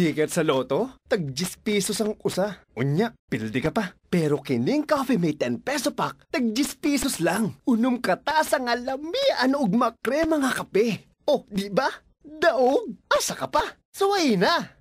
Ticket sa loto? Tag 10 pesos ang usa. Unya, pildi ka pa. Pero kining coffee may 10 peso pack, tag 10 pesos lang. Unom ka ta sa nga lami ano og makrema nga kape. Oh, di ba? Daog, asa ka pa? Suway na!